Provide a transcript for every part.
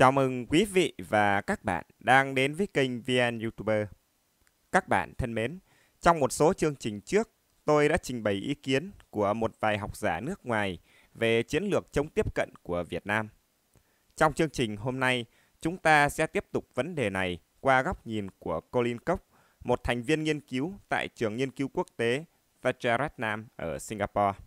Chào mừng quý vị và các bạn đang đến với kênh VN YouTuber. Các bạn thân mến, trong một số chương trình trước, tôi đã trình bày ý kiến của một vài học giả nước ngoài về chiến lược chống tiếp cận của Việt Nam. Trong chương trình hôm nay, chúng ta sẽ tiếp tục vấn đề này qua góc nhìn của Colin Cốc, một thành viên nghiên cứu tại Trường Nghiên cứu Quốc tế Vacharatnam ở Singapore.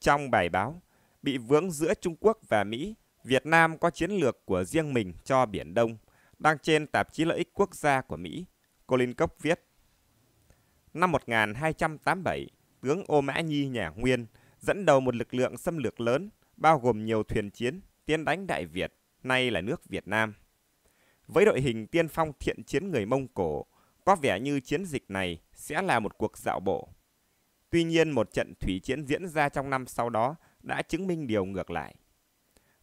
Trong bài báo, bị vướng giữa Trung Quốc và Mỹ – Việt Nam có chiến lược của riêng mình cho Biển Đông, đăng trên tạp chí lợi ích quốc gia của Mỹ, Colin Cốc viết. Năm 1287, tướng Ô Mã Nhi nhà Nguyên dẫn đầu một lực lượng xâm lược lớn, bao gồm nhiều thuyền chiến, tiến đánh Đại Việt, nay là nước Việt Nam. Với đội hình tiên phong thiện chiến người Mông Cổ, có vẻ như chiến dịch này sẽ là một cuộc dạo bộ. Tuy nhiên một trận thủy chiến diễn ra trong năm sau đó đã chứng minh điều ngược lại.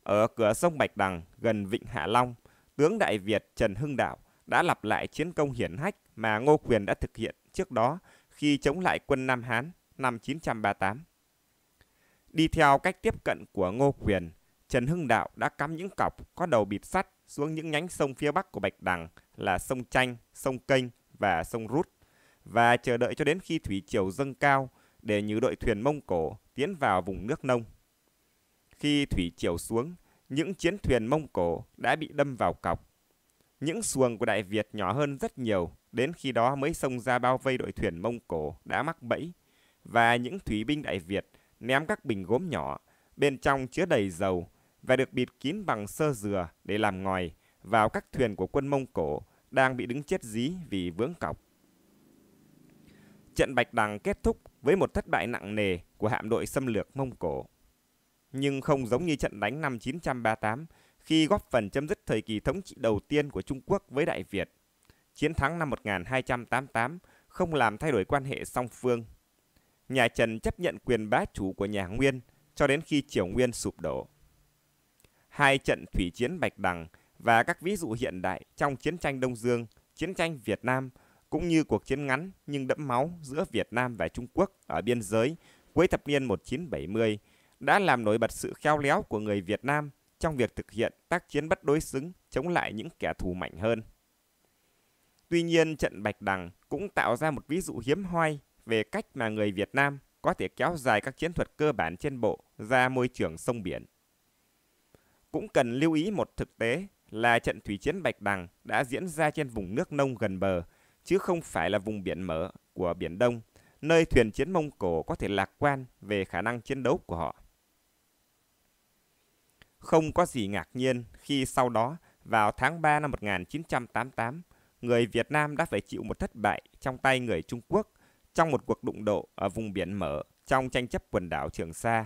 Ở cửa sông Bạch Đằng gần Vịnh Hạ Long, tướng Đại Việt Trần Hưng Đạo đã lặp lại chiến công hiển hách mà Ngô Quyền đã thực hiện trước đó khi chống lại quân Nam Hán năm 938. Đi theo cách tiếp cận của Ngô Quyền, Trần Hưng Đạo đã cắm những cọc có đầu bịt sắt xuống những nhánh sông phía bắc của Bạch Đằng là sông Chanh, sông Kênh và sông Rút và chờ đợi cho đến khi thủy triều dâng cao để như đội thuyền Mông Cổ tiến vào vùng nước nông. Khi thủy triều xuống, những chiến thuyền Mông Cổ đã bị đâm vào cọc. Những xuồng của Đại Việt nhỏ hơn rất nhiều, đến khi đó mới xông ra bao vây đội thuyền Mông Cổ đã mắc bẫy, và những thủy binh Đại Việt ném các bình gốm nhỏ, bên trong chứa đầy dầu và được bịt kín bằng sơ dừa để làm ngòi vào các thuyền của quân Mông Cổ đang bị đứng chết dí vì vướng cọc. Trận Bạch Đằng kết thúc với một thất bại nặng nề của hạm đội xâm lược Mông Cổ nhưng không giống như trận đánh năm 938 khi góp phần chấm dứt thời kỳ thống trị đầu tiên của Trung Quốc với Đại Việt. Chiến thắng năm 1288 không làm thay đổi quan hệ song phương. Nhà Trần chấp nhận quyền bá chủ của nhà Nguyên cho đến khi Triều Nguyên sụp đổ. Hai trận thủy chiến Bạch Đằng và các ví dụ hiện đại trong chiến tranh Đông Dương, chiến tranh Việt Nam cũng như cuộc chiến ngắn nhưng đẫm máu giữa Việt Nam và Trung Quốc ở biên giới cuối thập niên 1970 đã làm nổi bật sự khéo léo của người Việt Nam trong việc thực hiện tác chiến bất đối xứng chống lại những kẻ thù mạnh hơn. Tuy nhiên, trận Bạch Đằng cũng tạo ra một ví dụ hiếm hoi về cách mà người Việt Nam có thể kéo dài các chiến thuật cơ bản trên bộ ra môi trường sông biển. Cũng cần lưu ý một thực tế là trận thủy chiến Bạch Đằng đã diễn ra trên vùng nước nông gần bờ, chứ không phải là vùng biển mở của Biển Đông, nơi thuyền chiến Mông Cổ có thể lạc quan về khả năng chiến đấu của họ. Không có gì ngạc nhiên khi sau đó, vào tháng 3 năm 1988, người Việt Nam đã phải chịu một thất bại trong tay người Trung Quốc trong một cuộc đụng độ ở vùng biển mở trong tranh chấp quần đảo Trường Sa.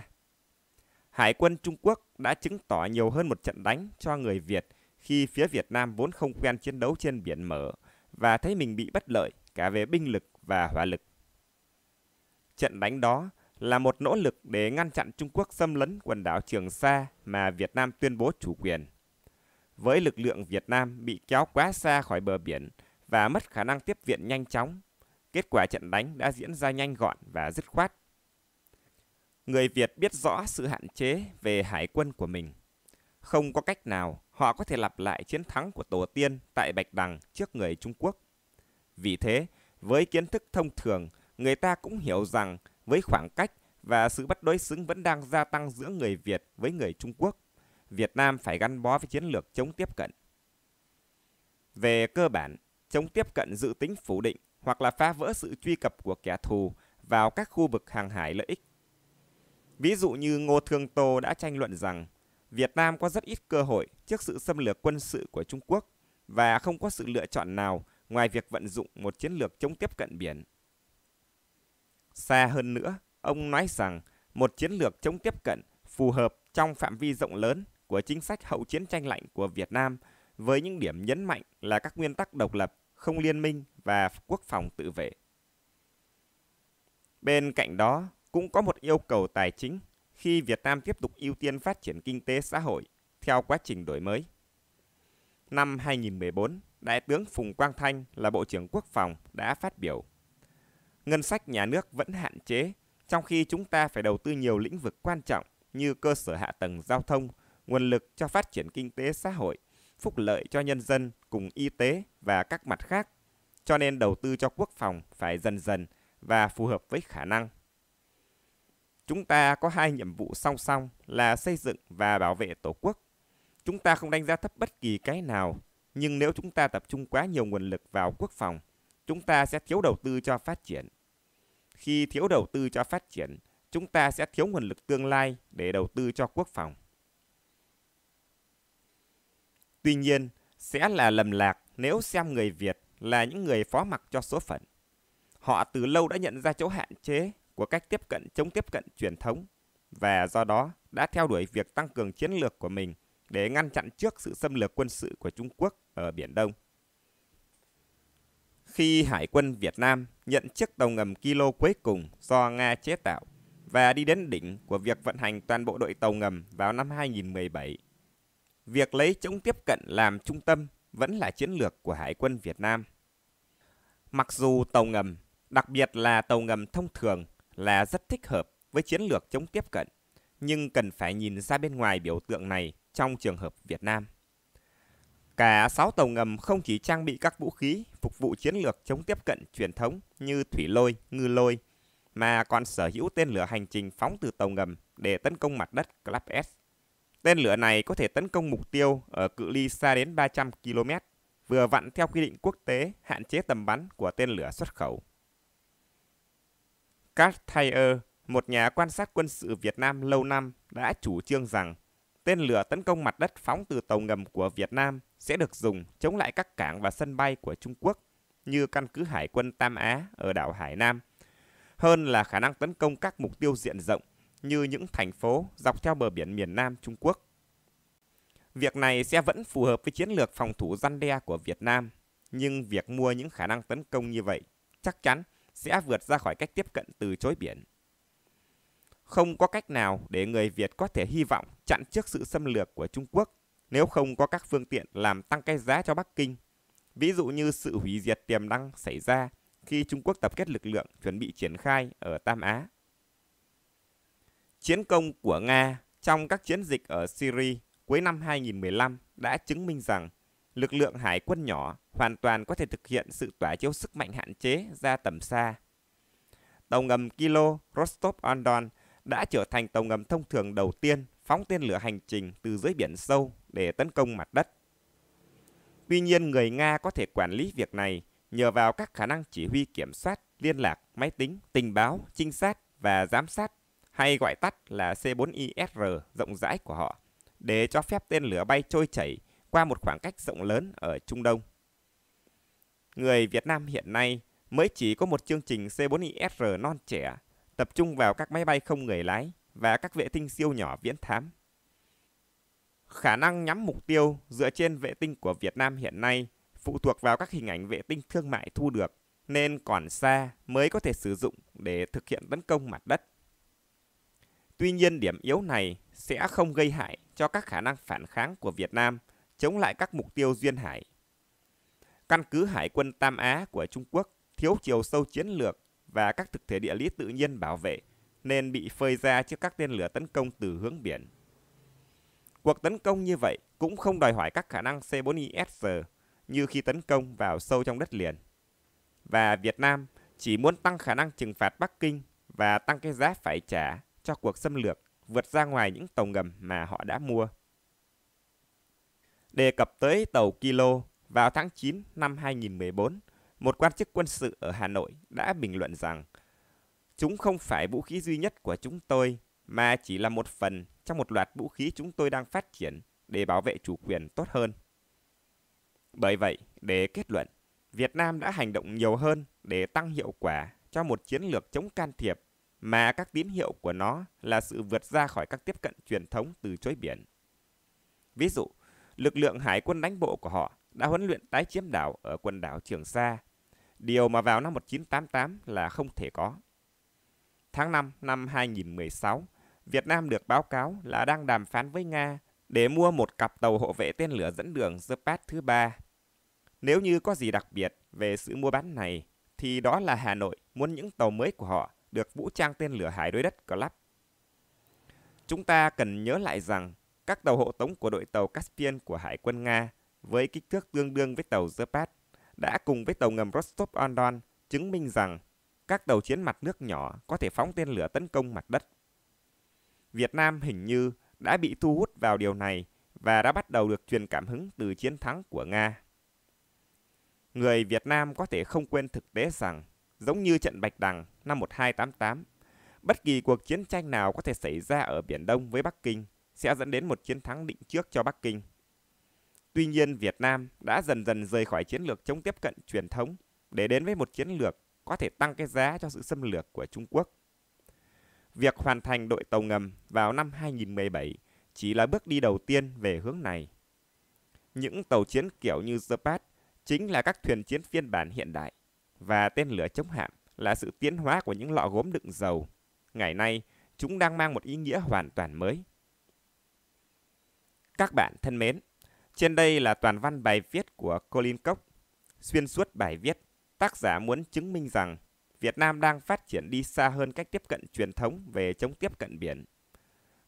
Hải quân Trung Quốc đã chứng tỏ nhiều hơn một trận đánh cho người Việt khi phía Việt Nam vốn không quen chiến đấu trên biển mở và thấy mình bị bất lợi cả về binh lực và hỏa lực. Trận đánh đó là một nỗ lực để ngăn chặn Trung Quốc xâm lấn quần đảo Trường Sa mà Việt Nam tuyên bố chủ quyền. Với lực lượng Việt Nam bị kéo quá xa khỏi bờ biển và mất khả năng tiếp viện nhanh chóng, kết quả trận đánh đã diễn ra nhanh gọn và dứt khoát. Người Việt biết rõ sự hạn chế về hải quân của mình. Không có cách nào họ có thể lặp lại chiến thắng của Tổ tiên tại Bạch Đằng trước người Trung Quốc. Vì thế, với kiến thức thông thường, người ta cũng hiểu rằng với khoảng cách và sự bất đối xứng vẫn đang gia tăng giữa người Việt với người Trung Quốc, Việt Nam phải gắn bó với chiến lược chống tiếp cận. Về cơ bản, chống tiếp cận dự tính phủ định hoặc là phá vỡ sự truy cập của kẻ thù vào các khu vực hàng hải lợi ích. Ví dụ như Ngô Thương Tô đã tranh luận rằng Việt Nam có rất ít cơ hội trước sự xâm lược quân sự của Trung Quốc và không có sự lựa chọn nào ngoài việc vận dụng một chiến lược chống tiếp cận biển Xa hơn nữa, ông nói rằng một chiến lược chống tiếp cận phù hợp trong phạm vi rộng lớn của chính sách hậu chiến tranh lạnh của Việt Nam với những điểm nhấn mạnh là các nguyên tắc độc lập, không liên minh và quốc phòng tự vệ. Bên cạnh đó, cũng có một yêu cầu tài chính khi Việt Nam tiếp tục ưu tiên phát triển kinh tế xã hội theo quá trình đổi mới. Năm 2014, Đại tướng Phùng Quang Thanh là Bộ trưởng Quốc phòng đã phát biểu ngân sách nhà nước vẫn hạn chế, trong khi chúng ta phải đầu tư nhiều lĩnh vực quan trọng như cơ sở hạ tầng giao thông, nguồn lực cho phát triển kinh tế xã hội, phúc lợi cho nhân dân cùng y tế và các mặt khác. Cho nên đầu tư cho quốc phòng phải dần dần và phù hợp với khả năng. Chúng ta có hai nhiệm vụ song song là xây dựng và bảo vệ Tổ quốc. Chúng ta không đánh giá thấp bất kỳ cái nào, nhưng nếu chúng ta tập trung quá nhiều nguồn lực vào quốc phòng, chúng ta sẽ thiếu đầu tư cho phát triển khi thiếu đầu tư cho phát triển, chúng ta sẽ thiếu nguồn lực tương lai để đầu tư cho quốc phòng. Tuy nhiên, sẽ là lầm lạc nếu xem người Việt là những người phó mặc cho số phận. Họ từ lâu đã nhận ra chỗ hạn chế của cách tiếp cận chống tiếp cận truyền thống và do đó đã theo đuổi việc tăng cường chiến lược của mình để ngăn chặn trước sự xâm lược quân sự của Trung Quốc ở Biển Đông khi Hải quân Việt Nam nhận chiếc tàu ngầm Kilo cuối cùng do Nga chế tạo và đi đến đỉnh của việc vận hành toàn bộ đội tàu ngầm vào năm 2017. Việc lấy chống tiếp cận làm trung tâm vẫn là chiến lược của Hải quân Việt Nam. Mặc dù tàu ngầm, đặc biệt là tàu ngầm thông thường là rất thích hợp với chiến lược chống tiếp cận, nhưng cần phải nhìn ra bên ngoài biểu tượng này trong trường hợp Việt Nam. Cả 6 tàu ngầm không chỉ trang bị các vũ khí phục vụ chiến lược chống tiếp cận truyền thống như thủy lôi, ngư lôi, mà còn sở hữu tên lửa hành trình phóng từ tàu ngầm để tấn công mặt đất Club S. Tên lửa này có thể tấn công mục tiêu ở cự ly xa đến 300 km, vừa vặn theo quy định quốc tế hạn chế tầm bắn của tên lửa xuất khẩu. Cartier, một nhà quan sát quân sự Việt Nam lâu năm, đã chủ trương rằng tên lửa tấn công mặt đất phóng từ tàu ngầm của Việt Nam sẽ được dùng chống lại các cảng và sân bay của Trung Quốc như căn cứ hải quân Tam Á ở đảo Hải Nam, hơn là khả năng tấn công các mục tiêu diện rộng như những thành phố dọc theo bờ biển miền Nam Trung Quốc. Việc này sẽ vẫn phù hợp với chiến lược phòng thủ răn đe của Việt Nam, nhưng việc mua những khả năng tấn công như vậy chắc chắn sẽ vượt ra khỏi cách tiếp cận từ chối biển. Không có cách nào để người Việt có thể hy vọng chặn trước sự xâm lược của Trung Quốc nếu không có các phương tiện làm tăng cái giá cho Bắc Kinh. Ví dụ như sự hủy diệt tiềm năng xảy ra khi Trung Quốc tập kết lực lượng chuẩn bị triển khai ở Tam Á. Chiến công của Nga trong các chiến dịch ở Syria cuối năm 2015 đã chứng minh rằng lực lượng hải quân nhỏ hoàn toàn có thể thực hiện sự tỏa chiếu sức mạnh hạn chế ra tầm xa. Tàu ngầm Kilo Rostov-on-Don đã trở thành tàu ngầm thông thường đầu tiên phóng tên lửa hành trình từ dưới biển sâu để tấn công mặt đất. Tuy nhiên, người Nga có thể quản lý việc này nhờ vào các khả năng chỉ huy kiểm soát, liên lạc, máy tính, tình báo, trinh sát và giám sát, hay gọi tắt là C4ISR rộng rãi của họ, để cho phép tên lửa bay trôi chảy qua một khoảng cách rộng lớn ở Trung Đông. Người Việt Nam hiện nay mới chỉ có một chương trình C4ISR non trẻ, tập trung vào các máy bay không người lái và các vệ tinh siêu nhỏ viễn thám. Khả năng nhắm mục tiêu dựa trên vệ tinh của Việt Nam hiện nay phụ thuộc vào các hình ảnh vệ tinh thương mại thu được nên còn xa mới có thể sử dụng để thực hiện tấn công mặt đất. Tuy nhiên điểm yếu này sẽ không gây hại cho các khả năng phản kháng của Việt Nam chống lại các mục tiêu duyên hải. Căn cứ Hải quân Tam Á của Trung Quốc thiếu chiều sâu chiến lược và các thực thể địa lý tự nhiên bảo vệ nên bị phơi ra trước các tên lửa tấn công từ hướng biển. Cuộc tấn công như vậy cũng không đòi hỏi các khả năng C4ISR như khi tấn công vào sâu trong đất liền. Và Việt Nam chỉ muốn tăng khả năng trừng phạt Bắc Kinh và tăng cái giá phải trả cho cuộc xâm lược vượt ra ngoài những tàu ngầm mà họ đã mua. Đề cập tới tàu Kilo vào tháng 9 năm 2014, một quan chức quân sự ở Hà Nội đã bình luận rằng – Chúng không phải vũ khí duy nhất của chúng tôi, mà chỉ là một phần trong một loạt vũ khí chúng tôi đang phát triển để bảo vệ chủ quyền tốt hơn. Bởi vậy, để kết luận, Việt Nam đã hành động nhiều hơn để tăng hiệu quả cho một chiến lược chống can thiệp mà các tín hiệu của nó là sự vượt ra khỏi các tiếp cận truyền thống từ chối biển. Ví dụ, lực lượng hải quân đánh bộ của họ đã huấn luyện tái chiếm đảo ở quần đảo Trường Sa, điều mà vào năm 1988 là không thể có tháng 5 năm 2016, Việt Nam được báo cáo là đang đàm phán với Nga để mua một cặp tàu hộ vệ tên lửa dẫn đường The thứ ba. Nếu như có gì đặc biệt về sự mua bán này, thì đó là Hà Nội muốn những tàu mới của họ được vũ trang tên lửa hải đối đất có lắp. Chúng ta cần nhớ lại rằng các tàu hộ tống của đội tàu Caspian của Hải quân Nga với kích thước tương đương với tàu Zepat đã cùng với tàu ngầm Rostov-on-Don chứng minh rằng các tàu chiến mặt nước nhỏ có thể phóng tên lửa tấn công mặt đất. Việt Nam hình như đã bị thu hút vào điều này và đã bắt đầu được truyền cảm hứng từ chiến thắng của Nga. Người Việt Nam có thể không quên thực tế rằng, giống như trận Bạch Đằng năm 1288, bất kỳ cuộc chiến tranh nào có thể xảy ra ở Biển Đông với Bắc Kinh sẽ dẫn đến một chiến thắng định trước cho Bắc Kinh. Tuy nhiên, Việt Nam đã dần dần rời khỏi chiến lược chống tiếp cận truyền thống để đến với một chiến lược có thể tăng cái giá cho sự xâm lược của Trung Quốc. Việc hoàn thành đội tàu ngầm vào năm 2017 chỉ là bước đi đầu tiên về hướng này. Những tàu chiến kiểu như Zepat chính là các thuyền chiến phiên bản hiện đại và tên lửa chống hạm là sự tiến hóa của những lọ gốm đựng dầu. Ngày nay, chúng đang mang một ý nghĩa hoàn toàn mới. Các bạn thân mến, trên đây là toàn văn bài viết của Colin Cox xuyên suốt bài viết Tác giả muốn chứng minh rằng Việt Nam đang phát triển đi xa hơn cách tiếp cận truyền thống về chống tiếp cận biển.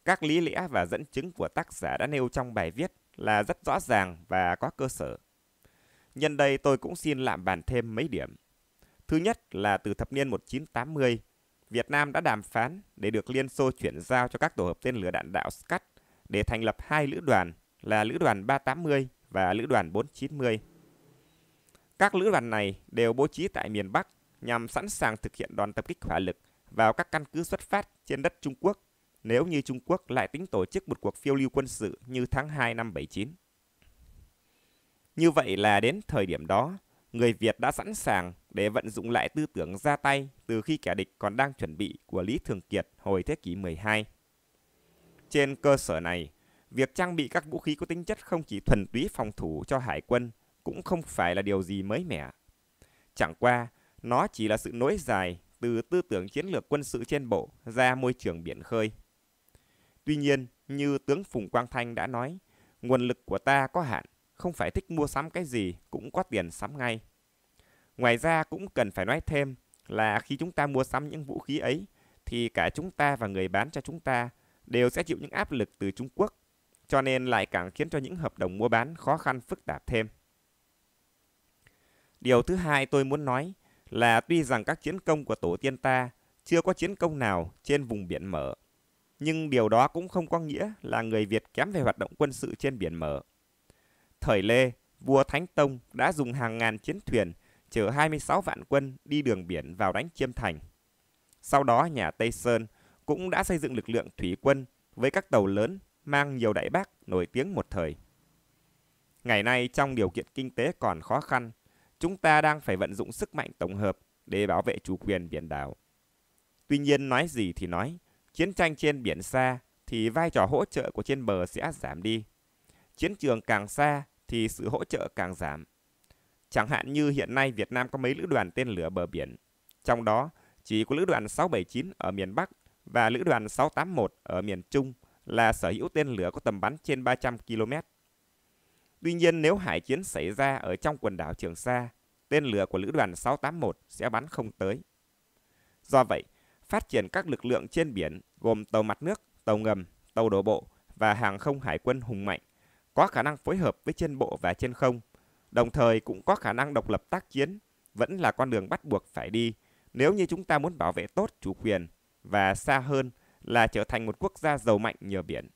Các lý lẽ và dẫn chứng của tác giả đã nêu trong bài viết là rất rõ ràng và có cơ sở. Nhân đây tôi cũng xin lạm bàn thêm mấy điểm. Thứ nhất là từ thập niên 1980, Việt Nam đã đàm phán để được Liên Xô chuyển giao cho các tổ hợp tên lửa đạn đạo SCAD để thành lập hai lữ đoàn là lữ đoàn 380 và lữ đoàn 490. Các lữ đoàn này đều bố trí tại miền Bắc nhằm sẵn sàng thực hiện đòn tập kích hỏa lực vào các căn cứ xuất phát trên đất Trung Quốc nếu như Trung Quốc lại tính tổ chức một cuộc phiêu lưu quân sự như tháng 2 năm 79. Như vậy là đến thời điểm đó, người Việt đã sẵn sàng để vận dụng lại tư tưởng ra tay từ khi kẻ địch còn đang chuẩn bị của Lý Thường Kiệt hồi thế kỷ 12. Trên cơ sở này, việc trang bị các vũ khí có tính chất không chỉ thuần túy phòng thủ cho hải quân cũng không phải là điều gì mới mẻ. Chẳng qua, nó chỉ là sự nối dài từ tư tưởng chiến lược quân sự trên bộ ra môi trường biển khơi. Tuy nhiên, như tướng Phùng Quang Thanh đã nói, nguồn lực của ta có hạn, không phải thích mua sắm cái gì cũng có tiền sắm ngay. Ngoài ra cũng cần phải nói thêm là khi chúng ta mua sắm những vũ khí ấy thì cả chúng ta và người bán cho chúng ta đều sẽ chịu những áp lực từ Trung Quốc, cho nên lại càng khiến cho những hợp đồng mua bán khó khăn phức tạp thêm. Điều thứ hai tôi muốn nói là tuy rằng các chiến công của tổ tiên ta chưa có chiến công nào trên vùng biển mở, nhưng điều đó cũng không có nghĩa là người Việt kém về hoạt động quân sự trên biển mở. Thời Lê, vua Thánh Tông đã dùng hàng ngàn chiến thuyền chở 26 vạn quân đi đường biển vào đánh Chiêm Thành. Sau đó nhà Tây Sơn cũng đã xây dựng lực lượng thủy quân với các tàu lớn mang nhiều đại bác nổi tiếng một thời. Ngày nay trong điều kiện kinh tế còn khó khăn, chúng ta đang phải vận dụng sức mạnh tổng hợp để bảo vệ chủ quyền biển đảo. Tuy nhiên nói gì thì nói, chiến tranh trên biển xa thì vai trò hỗ trợ của trên bờ sẽ giảm đi. Chiến trường càng xa thì sự hỗ trợ càng giảm. Chẳng hạn như hiện nay Việt Nam có mấy lữ đoàn tên lửa bờ biển, trong đó chỉ có lữ đoàn 679 ở miền Bắc và lữ đoàn 681 ở miền Trung là sở hữu tên lửa có tầm bắn trên 300 km. Tuy nhiên nếu hải chiến xảy ra ở trong quần đảo Trường Sa, tên lửa của lữ đoàn 681 sẽ bắn không tới. Do vậy, phát triển các lực lượng trên biển gồm tàu mặt nước, tàu ngầm, tàu đổ bộ và hàng không hải quân hùng mạnh, có khả năng phối hợp với trên bộ và trên không, đồng thời cũng có khả năng độc lập tác chiến, vẫn là con đường bắt buộc phải đi nếu như chúng ta muốn bảo vệ tốt chủ quyền và xa hơn là trở thành một quốc gia giàu mạnh nhờ biển.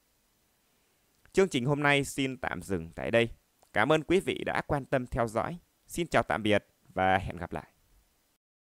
Chương trình hôm nay xin tạm dừng tại đây. Cảm ơn quý vị đã quan tâm theo dõi. Xin chào tạm biệt và hẹn gặp lại.